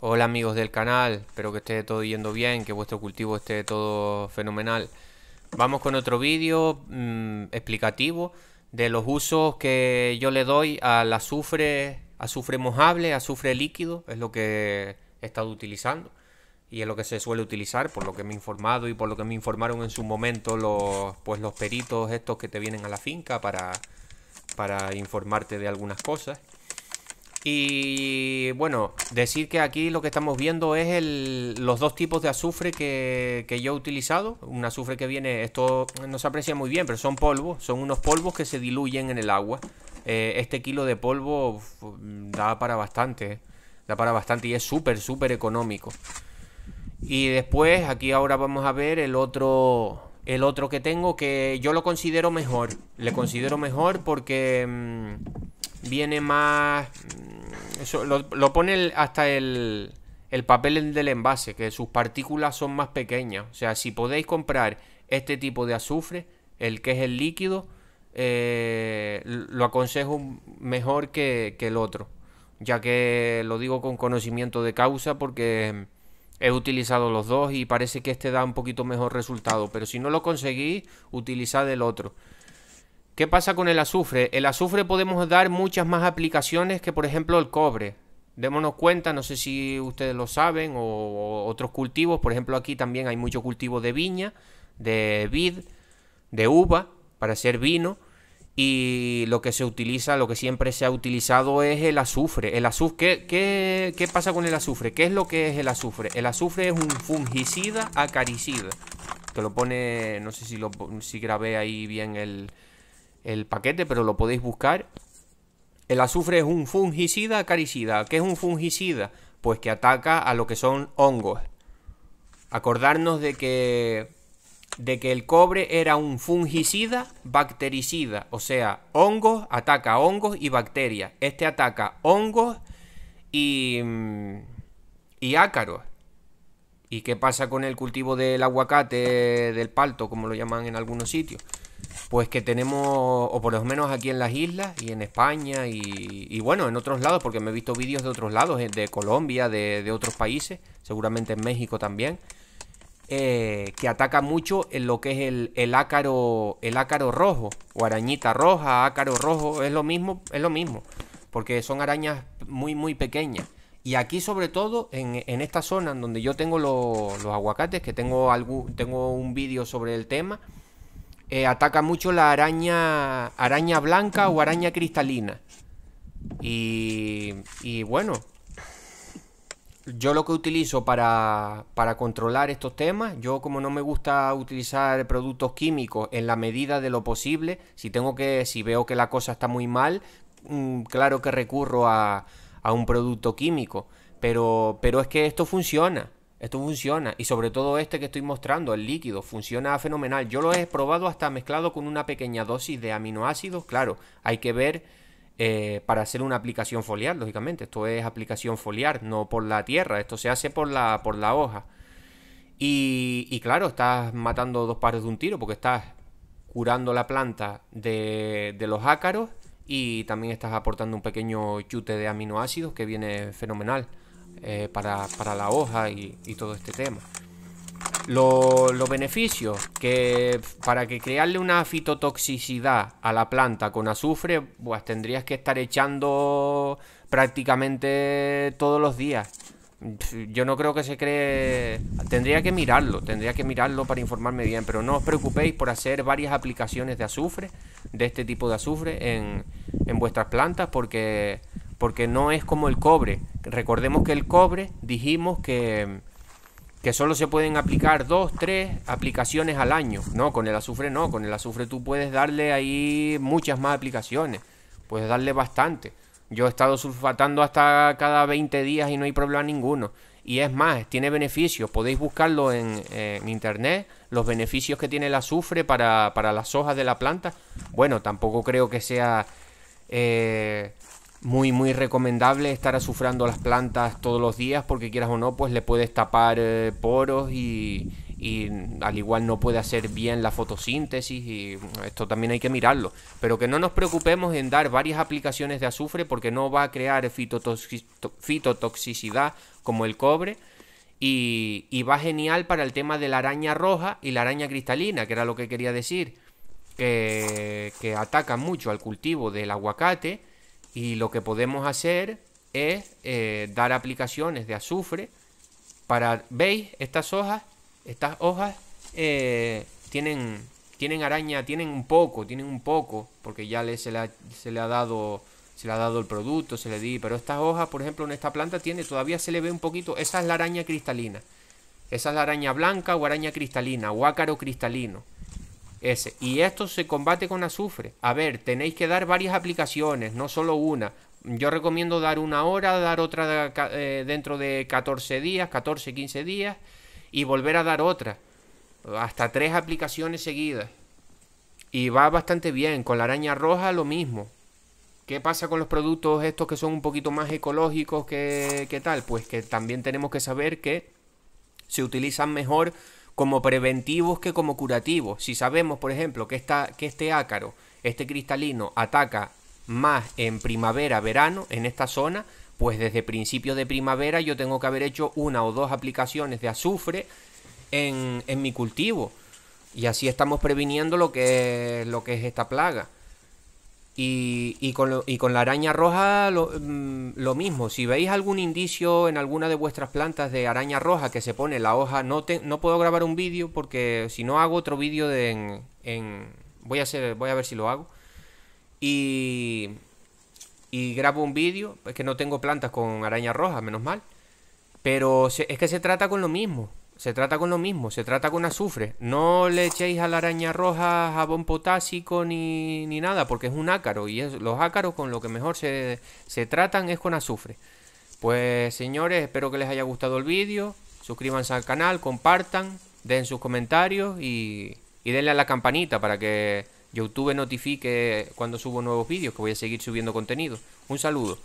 Hola amigos del canal, espero que esté todo yendo bien, que vuestro cultivo esté todo fenomenal. Vamos con otro vídeo mm, explicativo de los usos que yo le doy al azufre, azufre mojable, azufre líquido, es lo que he estado utilizando y es lo que se suele utilizar, por lo que me he informado y por lo que me informaron en su momento los, pues los peritos estos que te vienen a la finca para, para informarte de algunas cosas. Y bueno, decir que aquí lo que estamos viendo es los dos tipos de azufre que, yo he utilizado. Un azufre que viene, esto no se aprecia muy bien, pero son polvos. Son unos polvos que se diluyen en el agua. Eh, este kilo de polvo da para bastante, eh, da para bastante y es súper, súper económico. Y después aquí ahora vamos a ver el otro, el otro que tengo que yo lo considero mejor. Le considero mejor porque mm, viene más lo, pone hasta el, el papel del envase, que sus partículas son más pequeñas. O sea, si podéis comprar este tipo de azufre, el que es el líquido, eh, lo aconsejo mejor que, que, el otro. Ya que lo digo con conocimiento de causa porque he utilizado los dos y parece que este da un poquito mejor resultado. Pero si no lo conseguís, utilizad el otro. ¿Qué pasa con el azufre? El azufre podemos dar muchas más aplicaciones que por ejemplo el cobre. Démonos cuenta, no sé si ustedes lo saben o, otros cultivos, por ejemplo aquí también hay mucho cultivo de viña, de vid, de uva para hacer vino y lo que se utiliza, lo que siempre se ha utilizado es el azufre. El azufre ¿qué, pasa con el azufre? ¿Qué es lo que es el azufre? El azufre es un fungicida acaricida, Te lo pone, no sé si, lo, si grabé ahí bien el el paquete, pero lo podéis buscar. El azufre es un fungicida acaricida. ¿Qué es un fungicida? Pues que ataca a lo que son hongos. Acordarnos de que, de que el cobre era un fungicida bactericida. O sea, hongos, ataca hongos y bacterias. Este ataca hongos y, mm, y ácaros. ¿Y qué pasa con el cultivo del aguacate, del palto, como lo llaman en algunos sitios? pues que tenemos, o por lo menos aquí en las islas y en España y, bueno, en otros lados, porque me he visto vídeos de otros lados, eh, de Colombia, de, otros países, seguramente en México también, eh, que ataca mucho en lo que es el, ácaro, el ácaro rojo, o arañita roja, ácaro rojo, es lo mismo, es lo mismo, porque son arañas muy, muy pequeñas. Y aquí, sobre todo, en, esta zona en donde yo tengo los, los aguacates, que tengo, algún, tengo un vídeo sobre el tema, eh, ataca mucho la araña, araña blanca o araña cristalina. Y, bueno, yo lo que utilizo para, para, controlar estos temas, yo como no me gusta utilizar productos químicos en la medida de lo posible, si tengo que, si veo que la cosa está muy mal, mm, claro que recurro a, a un producto químico. Pero, pero es que esto funciona. Esto funciona. Y sobre todo este que estoy mostrando, el líquido, funciona fenomenal. Yo lo he probado hasta mezclado con una pequeña dosis de aminoácidos. Claro, hay que ver eh, para hacer una aplicación foliar, lógicamente. Esto es aplicación foliar, no por la tierra. Esto se hace por la, por la hoja. Y, claro, estás matando dos pares de un tiro porque estás curando la planta de, de los ácaros y también estás aportando un pequeño chute de aminoácidos que viene fenomenal. Eh, para, para, la hoja y, todo este tema. los beneficios, que para que crearle una fitotoxicidad a la planta con azufre, pues tendrías que estar echando prácticamente todos los días. Yo no creo que se cree... Tendría que mirarlo, tendría que mirarlo para informarme bien, pero no os preocupéis por hacer varias aplicaciones de azufre, de este tipo de azufre, en, en vuestras plantas, porque porque no es como el cobre. Recordemos que el cobre dijimos que, que solo se pueden aplicar dos, tres aplicaciones al año. No, con el azufre no, con el azufre tú puedes darle ahí muchas más aplicaciones, puedes darle bastante. Yo he estado sulfatando hasta cada 20 días y no hay problema ninguno. Y es más, tiene beneficios. Podéis buscarlo en, internet, los beneficios que tiene el azufre para, para, las hojas de la planta. Bueno, tampoco creo que sea eh, muy muy recomendable estar azufrando las plantas todos los días porque quieras o no pues le puedes tapar eh, poros y, al igual no puede hacer bien la fotosíntesis y mm, esto también hay que mirarlo pero que no nos preocupemos en dar varias aplicaciones de azufre porque no va a crear fitotoxicidad como el cobre y, va genial para el tema de la araña roja y la araña cristalina que era lo que quería decir que, ataca mucho al cultivo del aguacate y lo que podemos hacer es eh, dar aplicaciones de azufre para, ¿veis? Estas hojas, estas hojas eh, tienen, tienen araña, tienen un poco, tienen un poco, porque ya se, le ha, dado... Se le ha dado el producto, se le di, pero estas hojas, por ejemplo, en esta planta tiene, todavía se le ve un poquito, esa es la araña cristalina. Esa es la araña blanca o araña cristalina o ácaro cristalino. Y esto se combate con azufre. A ver, tenéis que dar varias aplicaciones, no solo una. Yo recomiendo dar una hora, dar otra eh, dentro de 14 días, 14, 15 días y volver a dar otra. Hasta tres aplicaciones seguidas. Y va bastante bien. Con la araña roja lo mismo. ¿Qué pasa con los productos estos que son un poquito más ecológicos que, tal? Pues que también tenemos que saber que se utilizan mejor como preventivos que como curativos. Si sabemos, por ejemplo, que, está que este ácaro, este cristalino, ataca más en primavera, verano, en esta zona, pues desde principio de primavera yo tengo que haber hecho una o dos aplicaciones de azufre en, en mi cultivo. Y así estamos previniendo lo que, lo que es esta plaga. Y, con la araña roja mm, lo, mismo. Si veis algún indicio en alguna de vuestras plantas de araña roja que se pone la hoja, no, no puedo grabar un vídeo porque si no hago otro vídeo en, en, voy, a hacer, voy a ver si lo hago. Y, y grabo un vídeo. Es que no tengo plantas con araña roja, menos mal. Pero es que se trata con lo mismo. Se trata con lo mismo, se trata con azufre. No le echéis a la araña roja jabón potásico ni, nada, porque es un ácaro. Y los ácaros con lo que mejor se, tratan es con azufre. Pues señores, espero que les haya gustado el vídeo. Suscríbanse al canal, compartan, den sus comentarios y, y denle a la campanita para que YouTube notifique cuando subo nuevos vídeos, que voy a seguir subiendo contenido. Un saludo.